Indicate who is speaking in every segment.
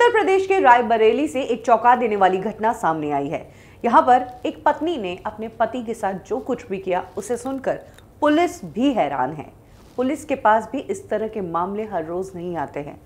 Speaker 1: उत्तर प्रदेश के रायबरेली से एक चौंका देने वाली घटना सामने आई है यहाँ पर एक पत्नी ने अपने पति के साथ जो कुछ भी किया उसे सुनकर पुलिस भी हैरान है पुलिस के पास भी इस तरह के मामले हर रोज़ नहीं आते हैं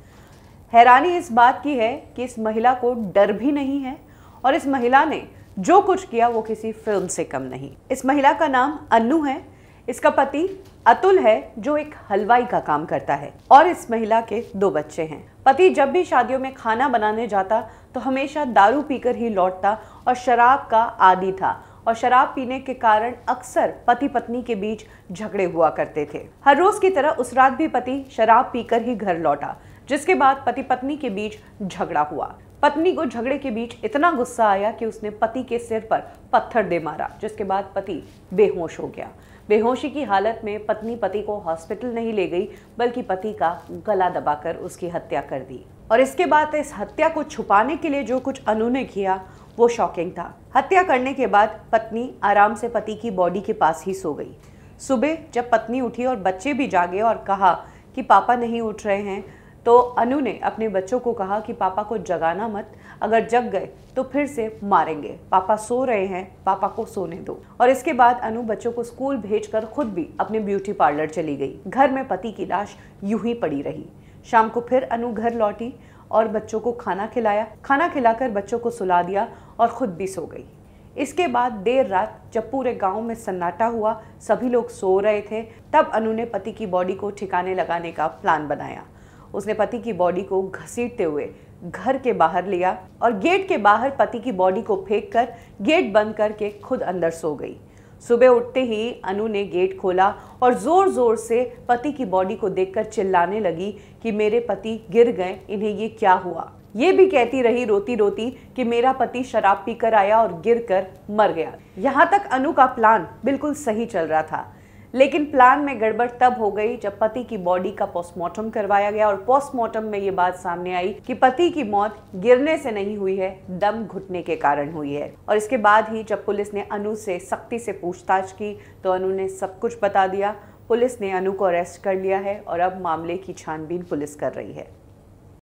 Speaker 1: हैरानी इस बात की है कि इस महिला को डर भी नहीं है और इस महिला ने जो कुछ किया वो किसी फिल्म से कम नहीं इस महिला का नाम अन्नू है इसका पति अतुल है जो एक हलवाई का काम करता है और इस महिला के दो बच्चे हैं पति जब भी शादियों में खाना बनाने जाता तो हमेशा दारू पीकर ही लौटता और शराब का आदि था और शराब पीने के कारण अक्सर पति पत्नी के बीच झगड़े हुआ करते थे हर रोज की तरह उस रात भी पति शराब पीकर ही घर लौटा जिसके बाद पति पत्नी के बीच झगड़ा हुआ पत्नी को झगड़े के बीच इतना गुस्सा आया कि उसने पति के सिर पर पत्थर दे मारा जिसके बाद पति बेहोश हो गया बेहोशी की हालत में पत्नी पति को हॉस्पिटल नहीं ले गई बल्कि पति का गला दबाकर उसकी हत्या कर दी और इसके बाद इस हत्या को छुपाने के लिए जो कुछ अनु ने किया वो शॉकिंग था हत्या करने के बाद पत्नी आराम से पति की बॉडी के पास ही सो गई सुबह जब पत्नी उठी और बच्चे भी जागे और कहा कि पापा नहीं उठ रहे हैं तो अनु ने अपने बच्चों को कहा कि पापा को जगाना मत अगर जग गए तो फिर से मारेंगे पापा सो रहे हैं पापा को सोने दो और इसके बाद अनु बच्चों को स्कूल भेजकर खुद भी अपने ब्यूटी पार्लर चली गई घर में पति की लाश यूं ही पड़ी रही शाम को फिर अनु घर लौटी और बच्चों को खाना खिलाया खाना खिलाकर बच्चों को सुला दिया और खुद भी सो गई इसके बाद देर रात जब पूरे गांव में सन्नाटा हुआ सभी लोग सो रहे थे तब अनु ने पति की बॉडी को ठिकाने लगाने का प्लान बनाया उसने पति की बॉडी को घसीटते हुए घर के बाहर लिया और गेट के बाहर पति की बॉडी को फेंक कर गेट बंद करके खुद अंदर सो गई सुबह उठते ही अनु ने गेट खोला और ज़ोर ज़ोर से पति की बॉडी को देखकर चिल्लाने लगी कि मेरे पति गिर गए इन्हें ये क्या हुआ ये भी कहती रही रोती रोती कि मेरा पति शराब पीकर आया और गिर कर मर गया यहाँ तक अनु का प्लान बिल्कुल सही चल रहा था लेकिन प्लान में गड़बड़ तब हो गई जब पति की बॉडी का पोस्टमार्टम करवाया गया और पोस्टमार्टम में ये बात सामने आई कि पति की मौत गिरने से नहीं हुई है दम घुटने के कारण हुई है और इसके बाद ही जब पुलिस ने अनु से सख्ती से पूछताछ की तो अनु ने सब कुछ बता दिया पुलिस ने अनु को अरेस्ट कर लिया है और अब मामले की छानबीन पुलिस कर रही है